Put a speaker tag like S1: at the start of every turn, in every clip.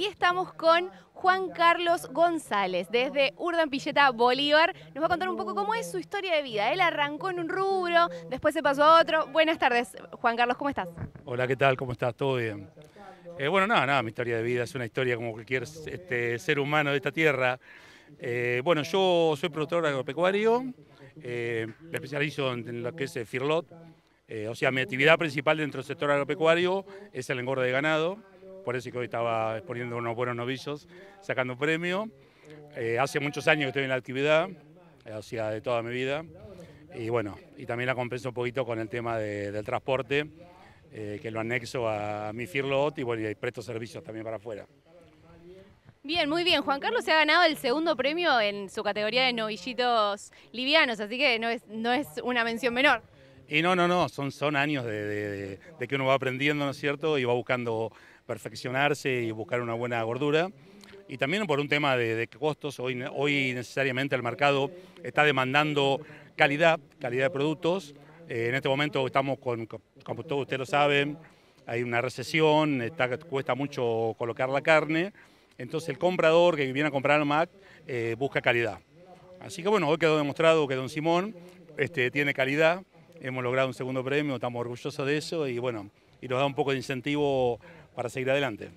S1: y estamos con Juan Carlos González desde Urdan Pilleta, Bolívar. Nos va a contar un poco cómo es su historia de vida. Él arrancó en un rubro, después se pasó a otro. Buenas tardes, Juan Carlos, ¿cómo estás?
S2: Hola, ¿qué tal? ¿Cómo estás? ¿Todo bien? Eh, bueno, nada, nada, mi historia de vida es una historia como cualquier este, ser humano de esta tierra. Eh, bueno, yo soy productor agropecuario, eh, me especializo en lo que es el firlot, o sea, mi actividad principal dentro del sector agropecuario es el engorde de ganado por eso que hoy estaba exponiendo unos buenos novillos, sacando premio. Eh, hace muchos años que estoy en la actividad, eh, hacía de toda mi vida. Y bueno, y también la compenso un poquito con el tema del transporte, eh, que lo anexo a mi Firlot y, bueno, y presto servicios también para afuera.
S1: Bien, muy bien. Juan Carlos se ha ganado el segundo premio en su categoría de novillitos livianos, así que no es, no es una
S2: mención menor. Y no, no, no, son, son años de que uno va aprendiendo, ¿no es cierto? Y va buscando perfeccionarse y buscar una buena gordura. Y también por un tema de, costos, hoy, hoy necesariamente el mercado está demandando calidad, calidad de productos. Eh, en este momento estamos con, como todos ustedes lo saben, hay una recesión, está, cuesta mucho colocar la carne. Entonces el comprador que viene a comprar al MAC eh, busca calidad. Así que bueno, hoy quedó demostrado que Don Simón este, tiene calidad, hemos logrado un segundo premio, estamos orgullosos de eso y bueno, y nos da un poco de incentivo para seguir adelante.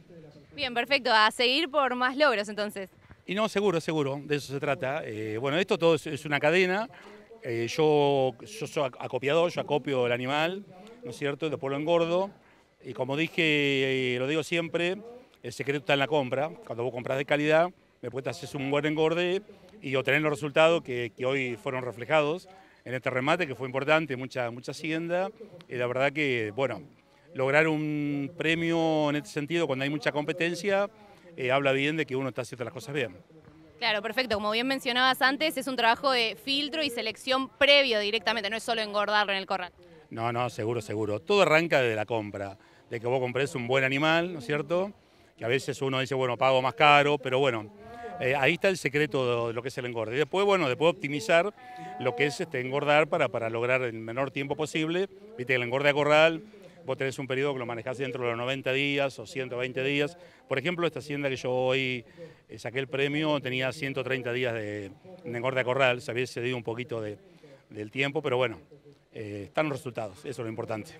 S1: Bien, perfecto. A seguir por más logros entonces.
S2: Y no, seguro, seguro, de eso se trata. Eh, bueno, esto todo es, una cadena. Eh, yo, yo soy acopiador, yo acopio el animal, ¿no es cierto? Después lo engordo. Y como dije, eh, lo digo siempre, el secreto está en la compra. Cuando vos compras de calidad, me puedes hacer un buen engorde y obtener los resultados que, hoy fueron reflejados en este remate, que fue importante, mucha, mucha hacienda. Y la verdad que, bueno, lograr un premio en este sentido, cuando hay mucha competencia, eh, habla bien de que uno está haciendo las cosas bien.
S1: Claro, perfecto. Como bien mencionabas antes, es un trabajo de filtro y selección previo directamente, no es solo engordarlo en el corral.
S2: No, no, seguro, seguro. Todo arranca desde la compra, de que vos compres un buen animal, ¿no es cierto? Que a veces uno dice, bueno, pago más caro, pero bueno, eh, ahí está el secreto de lo que es el engorde. Y después, bueno, después optimizar lo que es este, engordar para, para lograr el menor tiempo posible. Viste, el engorde a corral vos tenés un periodo que lo manejás dentro de los 90 días o 120 días. Por ejemplo, esta hacienda que yo hoy eh, saqué el premio tenía 130 días de, engorde a corral, se había cedido un poquito del tiempo, pero bueno, eh, están los resultados, eso es lo importante.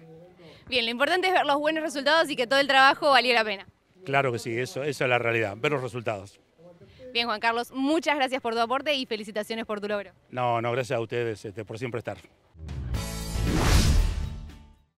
S1: Bien, lo importante es ver los buenos resultados y que todo el trabajo valiera la pena.
S2: Claro que sí, eso, eso es la realidad, ver los resultados.
S1: Bien, Juan Carlos, muchas gracias por tu aporte y felicitaciones por tu logro.
S2: No, no, gracias a ustedes este, por siempre estar.